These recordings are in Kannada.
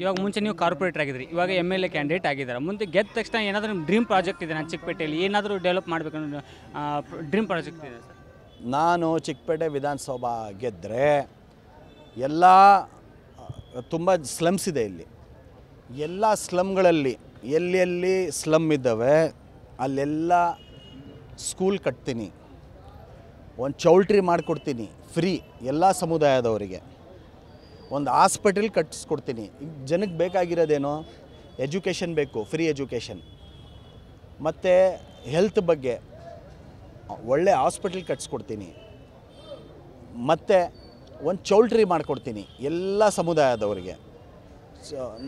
ಇವಾಗ ಮುಂಚೆ ನೀವು ಕಾರ್ಪೊರೇಟರ್ ಆಗಿದ್ರಿ ಇವಾಗ ಎಮ್ ಎಲ್ ಎ ಕ್ಯಾಂಡಿಡೇಟ್ ಆಗಿದ್ದಾರೆ ಮುಂದೆ ಗೆದ್ದ ತಕ್ಷಣ ಏನಾದರೂ ಡ್ರೀಮ್ ಪ್ರಾಜೆಕ್ಟ್ ಇದೆ ನಾನು ಚಿಕ್ಕಪೇಟೆಯಲ್ಲಿ ಏನಾದರೂ ಡೆವಲಪ್ ಮಾಡಬೇಕು ಡ್ರೀಮ್ ಪ್ರಾಜೆಕ್ಟ್ ಇದೆ ಸರ್ ನಾನು ಚಿಕ್ಕಪೇಟೆ ವಿಧಾನಸಭಾ ಗೆದ್ದರೆ ಎಲ್ಲ ತುಂಬ ಸ್ಲಮ್ಸ್ ಇದೆ ಇಲ್ಲಿ ಎಲ್ಲ ಸ್ಲಮ್ಗಳಲ್ಲಿ ಎಲ್ಲೆಲ್ಲಿ ಸ್ಲಮ್ ಇದ್ದಾವೆ ಅಲ್ಲೆಲ್ಲ ಸ್ಕೂಲ್ ಕಟ್ತೀನಿ ಒಂದು ಚೌಲ್ಟ್ರಿ ಮಾಡಿಕೊಡ್ತೀನಿ ಫ್ರೀ ಎಲ್ಲ ಸಮುದಾಯದವರಿಗೆ ಒಂದು ಹಾಸ್ಪಿಟಲ್ ಕಟ್ಟಿಸ್ಕೊಡ್ತೀನಿ ಜನಕ್ಕೆ ಬೇಕಾಗಿರೋದೇನೋ ಎಜುಕೇಷನ್ ಬೇಕು ಫ್ರೀ ಎಜುಕೇಷನ್ ಮತ್ತು ಹೆಲ್ತ್ ಬಗ್ಗೆ ಒಳ್ಳೆ ಹಾಸ್ಪಿಟಲ್ ಕಟ್ಟಿಸ್ಕೊಡ್ತೀನಿ ಮತ್ತು ಒಂದು ಚೌಲ್ಟ್ರಿ ಮಾಡಿಕೊಡ್ತೀನಿ ಎಲ್ಲ ಸಮುದಾಯದವರಿಗೆ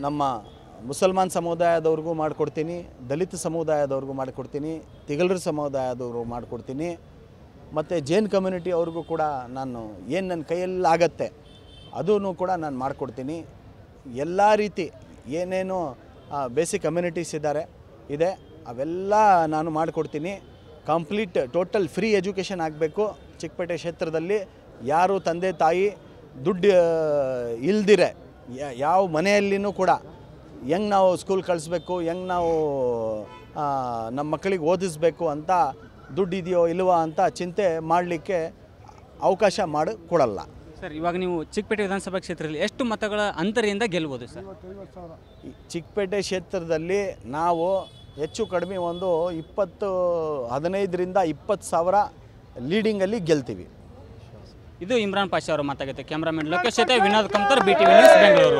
ನಮ್ಮ ಮುಸಲ್ಮಾನ್ ಸಮುದಾಯದವ್ರಿಗೂ ಮಾಡಿಕೊಡ್ತೀನಿ ದಲಿತ ಸಮುದಾಯದವ್ರಿಗೂ ಮಾಡಿಕೊಡ್ತೀನಿ ತಿಗಳ ಸಮುದಾಯದವರು ಮಾಡಿಕೊಡ್ತೀನಿ ಮತ್ತು ಜೈನ್ ಕಮ್ಯುನಿಟಿ ಅವ್ರಿಗೂ ಕೂಡ ನಾನು ಏನು ನನ್ನ ಕೈಯಲ್ಲಾಗತ್ತೆ ಅದೂ ಕೂಡ ನಾನು ಮಾಡಿಕೊಡ್ತೀನಿ ಎಲ್ಲ ರೀತಿ ಏನೇನು ಬೇಸಿಕ್ ಕಮ್ಯುನಿಟೀಸ್ ಇದ್ದಾರೆ ಇದೆ ಅವೆಲ್ಲ ನಾನು ಮಾಡಿಕೊಡ್ತೀನಿ ಕಂಪ್ಲೀಟ್ ಟೋಟಲ್ ಫ್ರೀ ಎಜುಕೇಷನ್ ಆಗಬೇಕು ಚಿಕ್ಕಪೇಟೆ ಕ್ಷೇತ್ರದಲ್ಲಿ ಯಾರು ತಂದೆ ತಾಯಿ ದುಡ್ಡು ಇಲ್ದಿರೆ ಯಾವ ಮನೆಯಲ್ಲಿನೂ ಕೂಡ ಹೆಂಗೆ ನಾವು ಸ್ಕೂಲ್ ಕಳಿಸ್ಬೇಕು ಹೆಂಗೆ ನಾವು ನಮ್ಮ ಮಕ್ಕಳಿಗೆ ಓದಿಸ್ಬೇಕು ಅಂತ ದುಡ್ಡಿದೆಯೋ ಇಲ್ವೋ ಅಂತ ಚಿಂತೆ ಮಾಡಲಿಕ್ಕೆ ಅವಕಾಶ ಮಾಡಿ ಕೊಡಲ್ಲ ಸರ್ ಇವಾಗ ನೀವು ಚಿಕ್ಕಪೇಟೆ ವಿಧಾನಸಭಾ ಕ್ಷೇತ್ರದಲ್ಲಿ ಎಷ್ಟು ಮತಗಳ ಅಂತರದಿಂದ ಗೆಲ್ಬೋದು ಸರ್ ಚಿಕ್ಕಪೇಟೆ ಕ್ಷೇತ್ರದಲ್ಲಿ ನಾವು ಹೆಚ್ಚು ಕಡಿಮೆ ಒಂದು ಇಪ್ಪತ್ತು ಹದಿನೈದರಿಂದ ಇಪ್ಪತ್ತು ಸಾವಿರ ಲೀಡಿಂಗಲ್ಲಿ ಗೆಲ್ತೀವಿ ಇದು ಇಮ್ರಾನ್ ಪಾಷಾ ಅವರ ಮಾತಾಗುತ್ತೆ ಕ್ಯಾಮ್ರಾಮನ್ ಲೋಕೇಶ್ ಜೊತೆ Vinod Kantar B T V news Bengaluru